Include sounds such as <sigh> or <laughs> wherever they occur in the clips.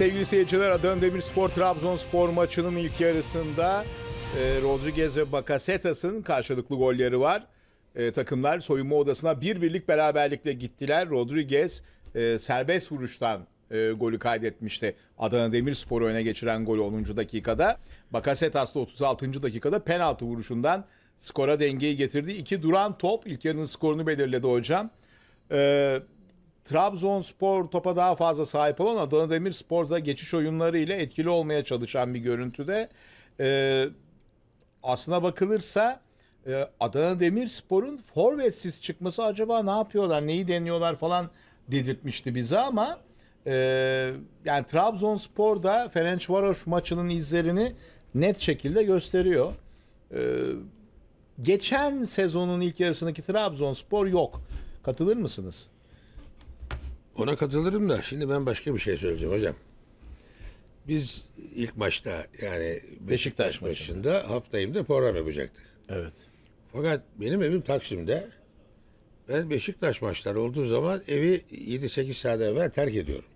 Sevgili seyirciler Adana Demirspor Trabzonspor maçının ilk yarısında e, Rodriguez ve Bakasetas'ın karşılıklı golleri var. E, takımlar soyunma odasına bir birlik beraberlikle gittiler. Rodriguez e, serbest vuruştan e, golü kaydetmişti. Adana Demirspor'u öne geçiren golü 10. dakikada. Bakasetas da 36. dakikada penaltı vuruşundan skora dengeyi getirdi. İki duran top ilk yarının skorunu belirledi hocam. Eee Trabzonspor topa daha fazla sahip olan Adana Demirspor'da geçiş oyunları ile etkili olmaya çalışan bir görüntüde. E, aslına bakılırsa e, Adana Demirspor'un forvetsiz çıkması acaba ne yapıyorlar, neyi deniyorlar falan dedirtmişti bize ama e, yani Trabzonspor'da Ferencvaros maçının izlerini net şekilde gösteriyor. E, geçen sezonun ilk yarısındaki Trabzonspor yok. Katılır mısınız? Ona katılırım da şimdi ben başka bir şey söyleyeceğim hocam. Biz ilk maçta yani Beşiktaş, Beşiktaş maçında haftayım da program yapacaktık. Evet. Fakat benim evim Taksim'de. Ben Beşiktaş maçları olduğu zaman evi 7-8 saat evvel terk ediyorum.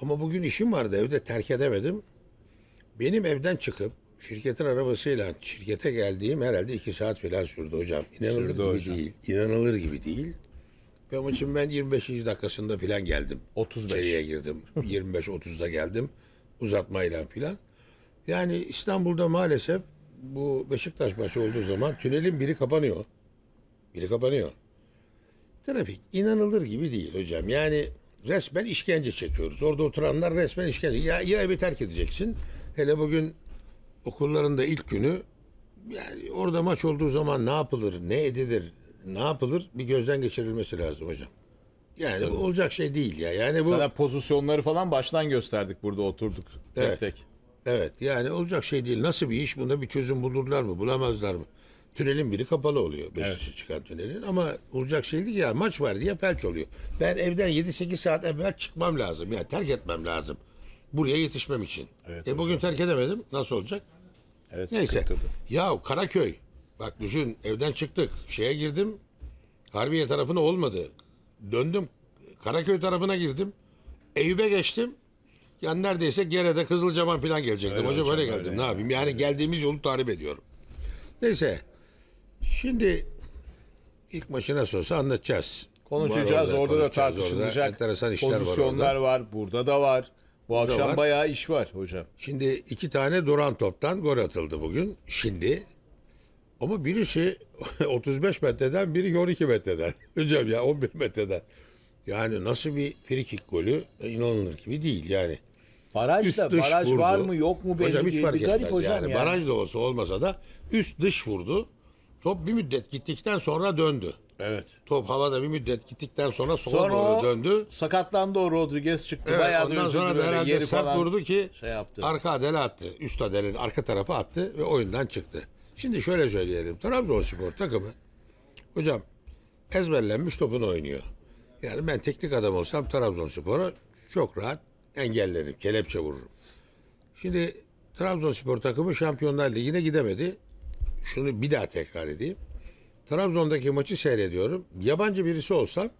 Ama bugün işim vardı evde terk edemedim. Benim evden çıkıp şirketin arabasıyla şirkete geldiğim herhalde 2 saat falan sürdü hocam. İnanılır Sürdü gibi hocam. değil. İnanılır gibi değil. Benim için ben 25. dakikasında falan geldim. 35. İçeriye girdim. 25-30'da <laughs> geldim. Uzatmayla falan. Yani İstanbul'da maalesef bu Beşiktaş maçı olduğu zaman tünelin biri kapanıyor. Biri kapanıyor. Trafik inanılır gibi değil hocam. Yani resmen işkence çekiyoruz. Orada oturanlar resmen işkence. Ya, ya evi terk edeceksin. Hele bugün okulların da ilk günü yani orada maç olduğu zaman ne yapılır, ne edilir, ne yapılır? Bir gözden geçirilmesi lazım hocam. Yani Tabii. bu olacak şey değil ya. Yani bu Sana pozisyonları falan baştan gösterdik burada oturduk tek Evet. tek. evet yani olacak şey değil. Nasıl bir iş? Buna bir çözüm bulurlar mı? Bulamazlar mı? Tünelin biri kapalı oluyor. Beşiktaş'a çıkan tünelin ama olacak şey değil ya. Maç var diye felç oluyor. Ben evden 7-8 saat evvel çıkmam lazım. Yani terk etmem lazım. Buraya yetişmem için. Evet, e, bugün terk edemedim. Nasıl olacak? Evet. Neyse. sıkıntılı. Ya Karaköy Bak düşün evden çıktık. Şeye girdim. Harbiye tarafına olmadı. Döndüm Karaköy tarafına girdim. Eyüp'e geçtim. Yani neredeyse Gere'de Kızılcaman falan gelecektim. Öyle Hocam öyle geldim. Öyle. Ne yapayım? Yani geldiğimiz yolu tarif ediyorum. Neyse. Şimdi ilk maçı nasıl olsa anlatacağız. Konuşacağız. Var orada, orada da tartışılacak enteresan işler pozisyonlar var, var. Burada da var. Bu Burada akşam var. bayağı iş var hocam. Şimdi iki tane duran toptan gol atıldı bugün. Şimdi ama birisi 35 <laughs> metreden, biri 12 metreden. <laughs> Hocam ya 11 metreden. Yani nasıl bir frikik golü e, inanılır gibi değil yani. Baraj üst da dış baraj vurdu. var mı yok mu belli hocam, hiç fark bir garip hocam yani, yani. Baraj da olsa olmasa da üst dış vurdu. Top bir müddet gittikten sonra döndü. Evet. Top havada bir müddet gittikten sonra sola sonra doğru döndü. Sakatlandı o Rodriguez çıktı. Evet, bayağı ondan sonra böyle herhalde yeri sert vurdu ki şey yaptı. arka adele attı. Üst adele arka tarafa attı ve oyundan çıktı. Şimdi şöyle söyleyelim. Trabzonspor takımı hocam ezberlenmiş topunu oynuyor. Yani ben teknik adam olsam Trabzonspor'a çok rahat engellerim. Kelepçe vururum. Şimdi Trabzonspor takımı Şampiyonlar Ligi'ne gidemedi. Şunu bir daha tekrar edeyim. Trabzon'daki maçı seyrediyorum. Yabancı birisi olsam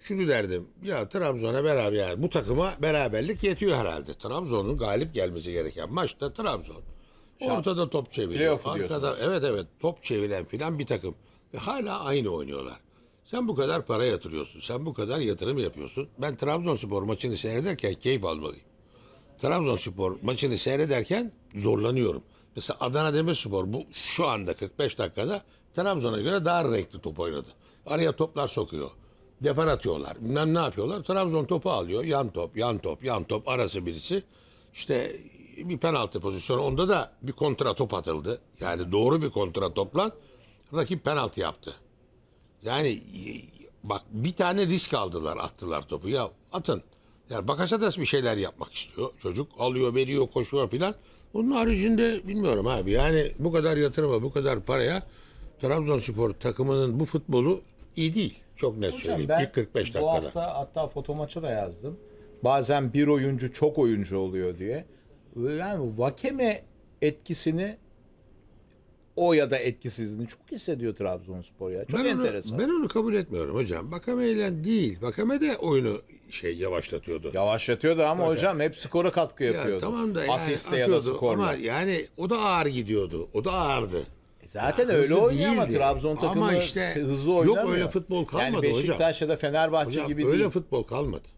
şunu derdim. Ya Trabzon'a beraber yani bu takıma beraberlik yetiyor herhalde. Trabzon'un galip gelmesi gereken maçta Trabzon. Şey Ortada top çeviriyor. Arkada, evet evet top çeviren filan bir takım. Ve hala aynı oynuyorlar. Sen bu kadar para yatırıyorsun. Sen bu kadar yatırım yapıyorsun. Ben Trabzonspor maçını seyrederken keyif almalıyım. Trabzonspor maçını seyrederken zorlanıyorum. Mesela Adana Demirspor bu şu anda 45 dakikada Trabzon'a göre daha renkli top oynadı. Araya toplar sokuyor. Depar atıyorlar. Bilmem ne yapıyorlar. Trabzon topu alıyor. Yan top, yan top, yan top arası birisi. İşte bir penaltı pozisyonu. Onda da bir kontra top atıldı. Yani doğru bir kontra topla rakip penaltı yaptı. Yani bak bir tane risk aldılar attılar topu ya atın. Yani Bakasetas bir şeyler yapmak istiyor. Çocuk alıyor veriyor koşuyor filan. Onun haricinde bilmiyorum abi yani bu kadar yatırıma bu kadar paraya Trabzonspor takımının bu futbolu iyi değil. Çok net Hocam, söyleyeyim. Ben 45 dakikada. Bu hafta hatta fotomaça da yazdım. Bazen bir oyuncu çok oyuncu oluyor diye yani Vakeme etkisini o ya da etkisizliğini çok hissediyor Trabzonspor ya. Çok ben enteresan. Onu, ben onu kabul etmiyorum hocam. Bakame ile değil. Bakame de oyunu şey yavaşlatıyordu. Yavaşlatıyordu ama Tabii. hocam hep skora katkı yapıyordu. Ya, tamam da yani Asiste atıyordu. ya da skorla. Ama yani o da ağır gidiyordu. O da ağırdı. E zaten ya, öyle oynuyor ama Trabzon takımı ama işte, hızlı oynamıyor. Yok öyle futbol kalmadı yani Beşiktaş hocam. ya da Fenerbahçe hocam, gibi öyle değil. öyle futbol kalmadı.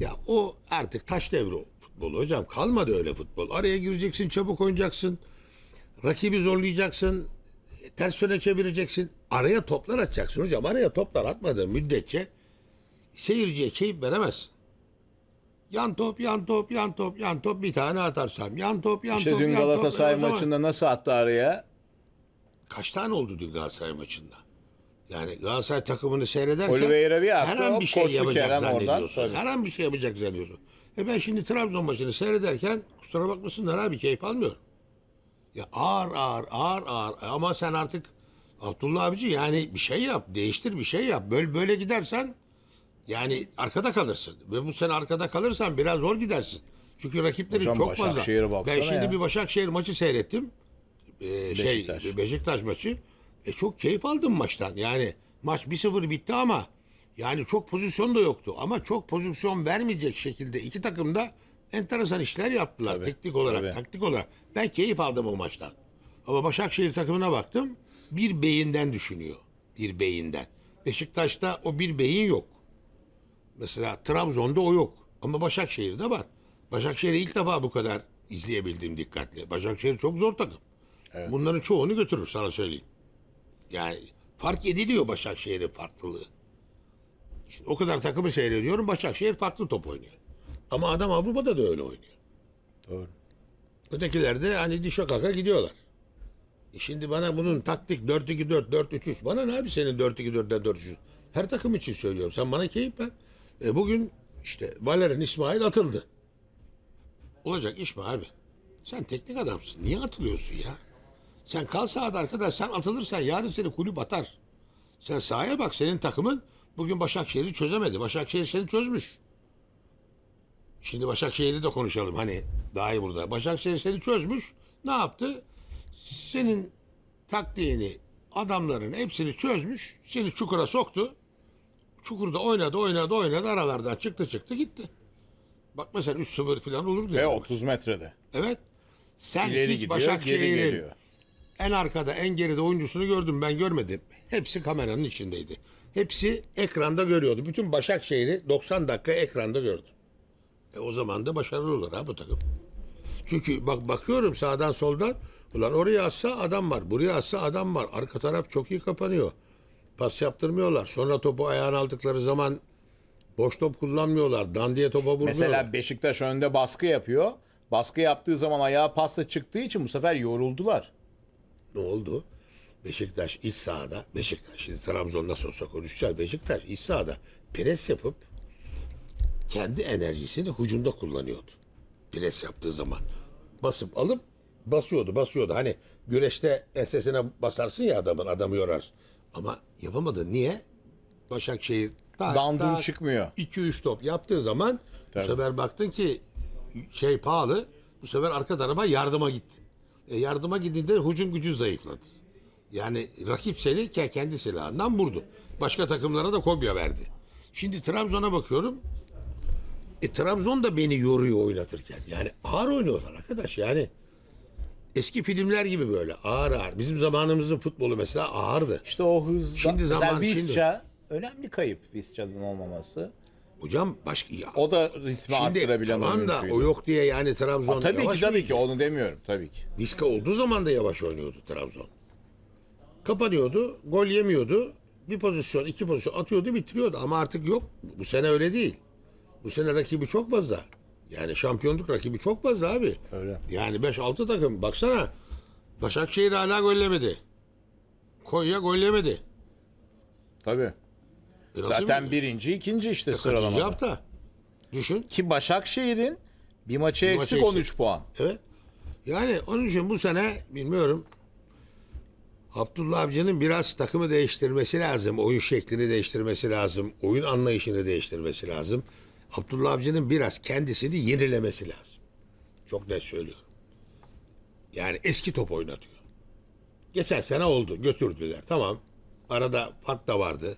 Ya o artık taş devri futbol hocam. Kalmadı öyle futbol. Araya gireceksin, çabuk oynayacaksın. Rakibi zorlayacaksın. Ters yöne çevireceksin. Araya toplar atacaksın hocam. Araya toplar atmadığın müddetçe seyirciye keyif veremezsin. Yan top, yan top, yan top, yan top bir tane atarsam. Yan top, yan işte top, İşte dün Galatasaray e, maçında nasıl attı araya? Kaç tane oldu dün Galatasaray maçında? Yani Galatasaray takımını seyrederken bir attı, her an bir şey yapacak Kerem oradan, zannediyorsun. her an bir şey yapacak zannediyorsun. E ben şimdi Trabzon maçını seyrederken kusura bakmasınlar abi keyif almıyorum. Ya ağır ağır ağır ağır e ama sen artık Abdullah abici yani bir şey yap, değiştir bir şey yap. Böyle böyle gidersen yani arkada kalırsın. Ve bu sene arkada kalırsan biraz zor gidersin. Çünkü rakiplerin Hocam çok fazla. Ben şimdi ya. bir Başakşehir maçı seyrettim. Ee, şey Beşiktaş maçı. E çok keyif aldım maçtan. Yani maç 1-0 bitti ama yani çok pozisyon da yoktu. Ama çok pozisyon vermeyecek şekilde iki takım da enteresan işler yaptılar tabii, teknik olarak, tabii. taktik olarak. Ben keyif aldım o maçtan. Ama Başakşehir takımına baktım. Bir beyinden düşünüyor. Bir beyinden. Beşiktaş'ta o bir beyin yok. Mesela Trabzon'da o yok. Ama Başakşehir'de var. Başakşehir'i ilk defa bu kadar izleyebildim dikkatli. Başakşehir çok zor takım. Evet. Bunların çoğunu götürür sana söyleyeyim. Yani fark ediliyor Başakşehir'in farklılığı. Şimdi o kadar takımı seyrediyorum. Başakşehir farklı top oynuyor. Ama adam Avrupa'da da öyle oynuyor. Doğru. Ötekiler de hani dişe kaka gidiyorlar. E şimdi bana bunun taktik 4-2-4, 4-3-3. Bana ne abi senin 4-2-4'den 4-3-3? Her takım için söylüyorum. Sen bana keyif ver. E bugün işte Valerian İsmail atıldı. Olacak iş mi abi? Sen teknik adamsın. Niye atılıyorsun ya? Sen kal sahada arkadaş. Sen atılırsan yarın seni kulüp atar. Sen sahaya bak. Senin takımın bugün Başakşehir'i çözemedi. Başakşehir seni çözmüş. Şimdi Başakşehir'i de konuşalım. Hani daha iyi burada. Başakşehir seni çözmüş. Ne yaptı? Senin taktiğini adamların hepsini çözmüş. Seni çukura soktu. Çukurda oynadı oynadı oynadı aralardan çıktı çıktı gitti. Bak mesela 3-0 falan olurdu. Ve yani. 30 metrede. Evet. Sen İleri hiç gidiyor, geri Başakşehir'in geliyor. En arkada en geride oyuncusunu gördüm ben görmedim. Hepsi kameranın içindeydi. Hepsi ekranda görüyordu. Bütün Başakşehir'i 90 dakika ekranda gördü. E o zaman da başarılı olur ha bu takım. Çünkü bak bakıyorum sağdan soldan ulan oraya atsa adam var, buraya atsa adam var. Arka taraf çok iyi kapanıyor. Pas yaptırmıyorlar. Sonra topu ayağına aldıkları zaman boş top kullanmıyorlar. Dandiye topa vurmuyorlar. Mesela Beşiktaş önde baskı yapıyor. Baskı yaptığı zaman ayağa pasla çıktığı için bu sefer yoruldular ne oldu? Beşiktaş iç sahada, Beşiktaş şimdi Trabzon nasıl olsa konuşacağız. Beşiktaş iç sahada pres yapıp kendi enerjisini hücumda kullanıyordu. Pres yaptığı zaman. Basıp alıp basıyordu, basıyordu. Hani güreşte ensesine basarsın ya adamın, adamı yorar. Ama yapamadı. Niye? Başakşehir tak, Danduru tak, çıkmıyor. 2-3 top yaptığı zaman Tabii. bu sefer baktın ki şey pahalı. Bu sefer arka tarafa yardıma gitti. E, yardıma gidince hücum gücü zayıfladı. Yani rakip seni kendi silahından vurdu. Başka takımlara da kopya verdi. Şimdi Trabzon'a bakıyorum. E, Trabzon da beni yoruyor oynatırken. Yani ağır oynuyorlar arkadaş. Yani eski filmler gibi böyle ağır ağır. Bizim zamanımızın futbolu mesela ağırdı. İşte o hızda. Şimdi zaman, Visca, şimdi... önemli kayıp Visca'nın olmaması. Hocam başka ya. O da ritmi Şimdi arttırabilen tamam da o yok diye yani Trabzon Ha, tabii yavaş ki tabii ki onu demiyorum tabii ki. Viska olduğu zaman da yavaş oynuyordu Trabzon. Kapanıyordu, gol yemiyordu. Bir pozisyon, iki pozisyon atıyordu, bitiriyordu. Ama artık yok. Bu sene öyle değil. Bu sene rakibi çok fazla. Yani şampiyonluk rakibi çok fazla abi. Öyle. Yani 5-6 takım. Baksana. Başakşehir hala gollemedi. Konya gollemedi. Tabii. Zaten birinci, ikinci işte Kaçıncı sıralamada. hafta? Düşün. Ki Başakşehir'in bir maçı eksik eksik. 13 puan. Evet. Yani onun için bu sene bilmiyorum. Abdullah Avcı'nın biraz takımı değiştirmesi lazım. Oyun şeklini değiştirmesi lazım. Oyun anlayışını değiştirmesi lazım. Abdullah Avcı'nın biraz kendisini yenilemesi lazım. Çok net söylüyorum. Yani eski top oynatıyor. Geçen sene oldu. Götürdüler. Tamam. Arada fark da vardı.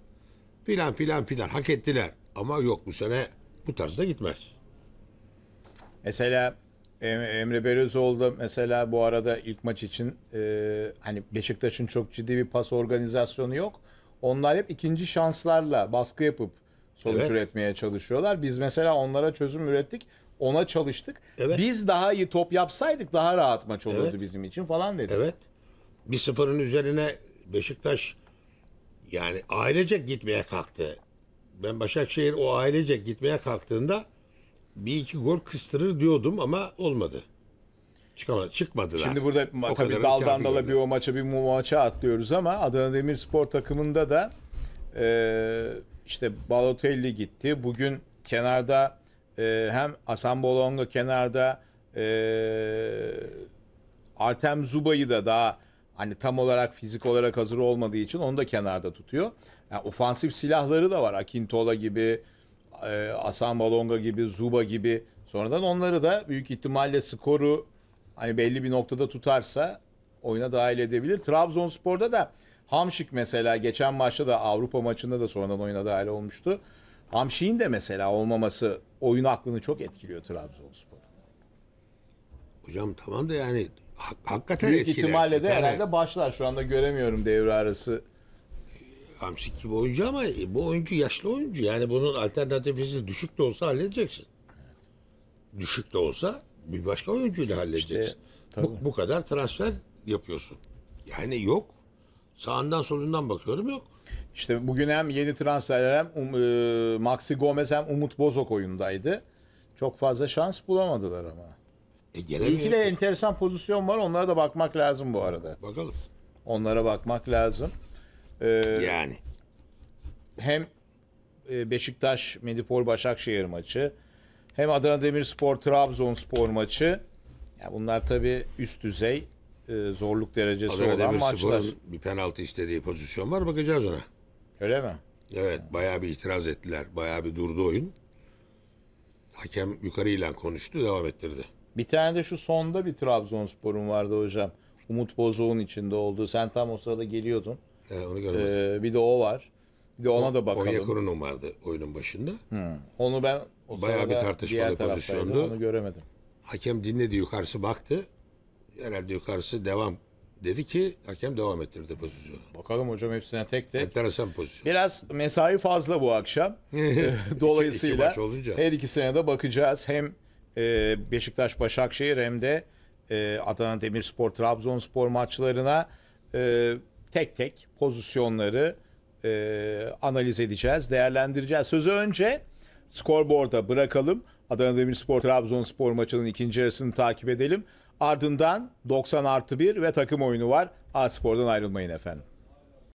Filan filan filan hak ettiler. Ama yok bu sene bu tarzda gitmez. Mesela Emre Belözoğlu mesela bu arada ilk maç için e, hani Beşiktaş'ın çok ciddi bir pas organizasyonu yok. Onlar hep ikinci şanslarla baskı yapıp sonuç Evet. üretmeye çalışıyorlar. Biz mesela onlara çözüm ürettik. Ona çalıştık. Evet. Biz daha iyi top yapsaydık daha rahat maç olurdu Evet. bizim için falan dedi. Evet. Bir sıfırın üzerine Beşiktaş yani ailecek gitmeye kalktı. Ben Başakşehir o ailecek gitmeye kalktığında bir iki gol kıstırır diyordum ama olmadı. Çıkamadı, çıkmadılar. Şimdi burada o tabii daldan dala bir o maça bir bu maça atlıyoruz ama Adana Demirspor takımında da e, işte Balotelli gitti. Bugün kenarda e, hem Hasan Bolonga kenarda e, Artem Zuba'yı da daha Hani tam olarak fizik olarak hazır olmadığı için onu da kenarda tutuyor. Yani ofansif silahları da var. Akintola gibi, e, Asan Balonga gibi, Zuba gibi. Sonradan onları da büyük ihtimalle skoru hani belli bir noktada tutarsa oyuna dahil edebilir. Trabzonspor'da da Hamşik mesela geçen maçta da Avrupa maçında da sonradan oyuna dahil olmuştu. Hamşik'in de mesela olmaması oyun aklını çok etkiliyor Trabzonspor. Hocam tamam da yani hakikaten Büyük etkiler. ihtimalle de Tabii. herhalde başlar. Şu anda göremiyorum devre arası. Hamsik gibi oyuncu ama bu oyuncu yaşlı oyuncu. Yani bunun alternatifini düşük de olsa halledeceksin. Düşük de olsa bir başka oyuncuyla halledeceksin. İşte, bu, bu kadar transfer yapıyorsun. Yani yok. Sağından solundan bakıyorum yok. İşte bugün hem yeni transferler hem um, e, Maxi Gomez hem Umut Bozok oyundaydı. Çok fazla şans bulamadılar ama. E, gelemiyor. İyi ki de enteresan pozisyon var. Onlara da bakmak lazım bu arada. Bakalım. Onlara bakmak lazım. Ee, yani. Hem e, Beşiktaş Medipol Başakşehir maçı hem Adana Demirspor Trabzonspor maçı. Yani bunlar tabii üst düzey e, zorluk derecesi Adana olan Demirspor'un maçlar. bir penaltı istediği pozisyon var bakacağız ona. Öyle mi? Evet bayağı bir itiraz ettiler. Bayağı bir durdu oyun. Hakem yukarı ilan konuştu devam ettirdi. Bir tane de şu sonda bir Trabzonspor'un vardı hocam. Umut Bozoğ'un içinde oldu. Sen tam o sırada geliyordun. He, onu görmedim. Ee, bir de o var. Bir de ona da bakalım. Onyekuru'nun vardı oyunun başında. Hı. Onu ben o Bayağı bir sırada tartışmalı diğer pozisyondu. Onu göremedim. Hakem dinledi yukarısı baktı. Herhalde yukarısı devam dedi ki hakem devam ettirdi pozisyonu. Bakalım hocam hepsine tek tek. Enteresan pozisyon. Biraz mesai fazla bu akşam. <laughs> İki- iki Dolayısıyla maç olunca. her ikisine de bakacağız. Hem ee, Beşiktaş Başakşehir hem de e, Adana Demirspor Trabzonspor maçlarına e, tek tek pozisyonları e, analiz edeceğiz, değerlendireceğiz. Sözü önce skorboarda bırakalım. Adana Demirspor Trabzonspor maçının ikinci yarısını takip edelim. Ardından 90 artı 1 ve takım oyunu var. A Spor'dan ayrılmayın efendim.